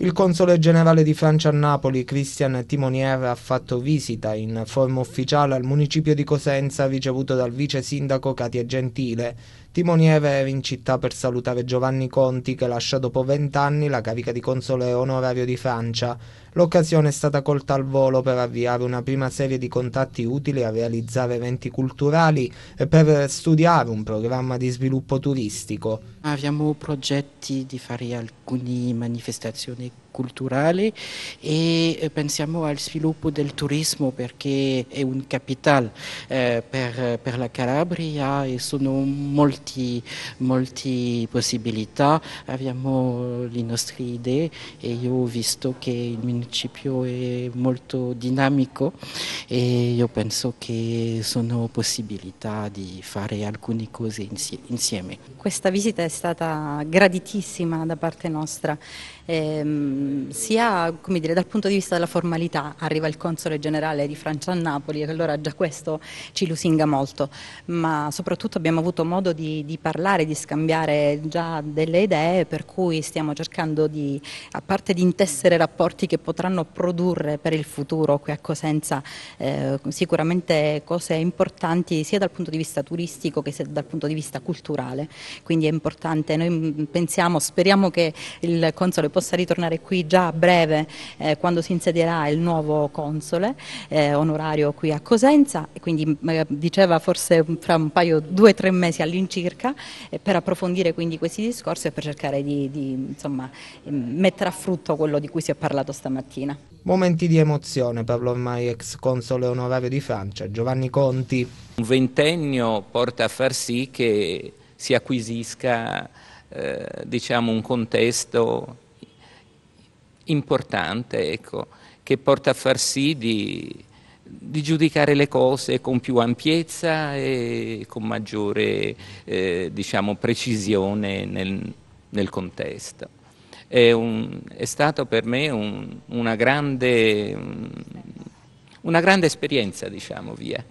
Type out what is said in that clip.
Il console generale di Francia a Napoli, Christian Timonier, ha fatto visita in forma ufficiale al municipio di Cosenza ricevuto dal vice sindaco Katia Gentile. Timonier era in città per salutare Giovanni Conti che lascia dopo vent'anni la carica di console onorario di Francia. L'occasione è stata colta al volo per avviare una prima serie di contatti utili a realizzare eventi culturali e per studiare un programma di sviluppo turistico. Abbiamo progetti di fare alcune manifestazioni culturale e eh, pensiamo al sviluppo del turismo perché è un capital eh, per, per, la Calabria e sono molti, molti possibilità, abbiamo le nostre idee e io ho visto che il municipio è molto dinamico e io penso che sono possibilità di fare alcune cose insieme. Questa visita è stata graditissima da parte nostra. Ehm ehm, sia dire, dal punto di vista della formalità arriva il console generale di Francia a Napoli e allora già questo ci lusinga molto, ma soprattutto abbiamo avuto modo di, di parlare, di scambiare già delle idee per cui stiamo cercando di, a parte di intessere rapporti che potranno produrre per il futuro qui a Cosenza ecco, eh, sicuramente cose importanti sia dal punto di vista turistico che dal punto di vista culturale, quindi è importante, noi mm, pensiamo, speriamo che il console possa ritornare qui qui già a breve eh, quando si insedierà il nuovo console eh, onorario qui a Cosenza e quindi eh, diceva forse fra un paio, due o tre mesi all'incirca eh, per approfondire quindi questi discorsi e per cercare di, di insomma, mettere a frutto quello di cui si è parlato stamattina. Momenti di emozione per l'ormai ex console onorario di Francia, Giovanni Conti. Un ventennio porta a far sì che si acquisisca eh, diciamo un contesto importante ecco, che porta a far sì di, di, giudicare le cose con più ampiezza e con maggiore eh, diciamo, precisione nel, nel contesto. È, un, è, stato per me un, una, grande, una grande esperienza, diciamo via.